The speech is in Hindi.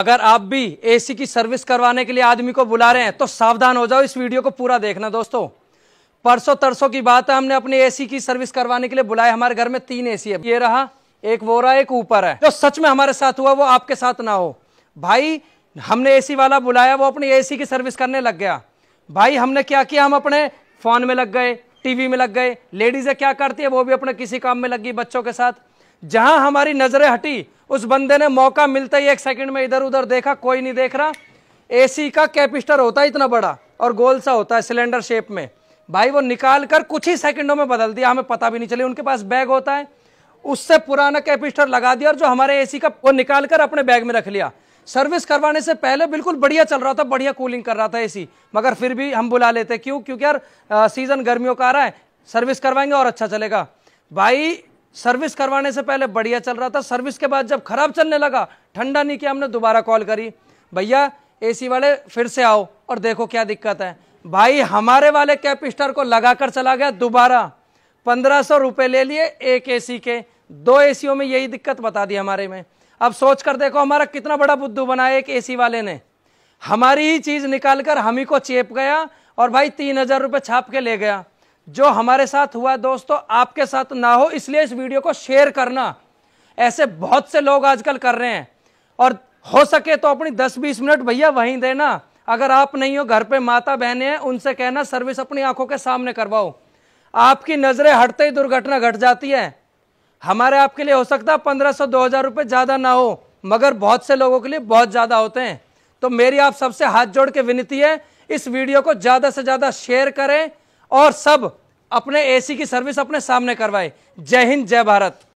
अगर आप भी एसी की सर्विस करवाने के लिए आदमी को बुला रहे हैं तो सावधान हो जाओ इस वीडियो को पूरा देखना दोस्तों परसों तरसों की बात है हमने अपने एसी की सर्विस करवाने के लिए बुलाया हमारे घर में तीन एसी है ये रहा एक वो रहा एक ऊपर है जो सच में हमारे साथ हुआ वो आपके साथ ना हो भाई हमने एसी वाला बुलाया वो अपनी एसी की सर्विस करने लग गया भाई हमने क्या किया हम अपने फोन में लग गए टीवी में लग गए लेडीज़ें क्या करती है वो भी अपने किसी काम में लग गई बच्चों के साथ जहां हमारी नजरें हटी उस बंदे ने मौका मिलता ही एक सेकंड में इधर उधर देखा कोई नहीं देख रहा एसी का कैपिस्टर होता है इतना बड़ा और गोल सा होता है सिलेंडर शेप में भाई वो निकाल कर कुछ ही सेकंडों में बदल दिया हमें पता भी नहीं चले उनके पास बैग होता है उससे पुराना कैपिस्टर लगा दिया और जो हमारे एसी का वो निकाल कर अपने बैग में रख लिया सर्विस करवाने से पहले बिल्कुल बढ़िया चल रहा था बढ़िया कूलिंग कर रहा था एसी मगर फिर भी हम बुला लेते क्यों क्योंकि यार सीजन गर्मियों का आ रहा है सर्विस करवाएंगे और अच्छा चलेगा भाई सर्विस करवाने से पहले बढ़िया चल रहा था सर्विस के बाद जब खराब चलने लगा ठंडा नहीं किया हमने दोबारा कॉल करी भैया एसी वाले फिर से आओ और देखो क्या दिक्कत है भाई हमारे वाले कैपिस्टर को लगाकर चला गया दोबारा पंद्रह सौ रुपये ले लिए एक एसी के दो एसीओ में यही दिक्कत बता दी हमारे में अब सोच कर देखो हमारा कितना बड़ा बुद्धू बनाया एक एसी वाले ने हमारी ही चीज़ निकाल कर हम ही को चेप गया और भाई तीन हजार रुपये छाप के ले गया जो हमारे साथ हुआ दोस्तों आपके साथ ना हो इसलिए इस वीडियो को शेयर करना ऐसे बहुत से लोग आजकल कर रहे हैं और हो सके तो अपनी 10-20 मिनट भैया वहीं देना अगर आप नहीं हो घर पे माता बहने हैं उनसे कहना सर्विस अपनी आंखों के सामने करवाओ आपकी नज़रें हटते ही दुर्घटना घट जाती है हमारे आपके लिए हो सकता है पंद्रह सौ दो हज़ार रुपये ज़्यादा ना हो मगर बहुत से लोगों के लिए बहुत ज़्यादा होते हैं तो मेरी आप सबसे हाथ जोड़ के विनती है इस वीडियो को ज़्यादा से ज़्यादा शेयर करें और सब अपने एसी की सर्विस अपने सामने करवाए जय हिंद जय भारत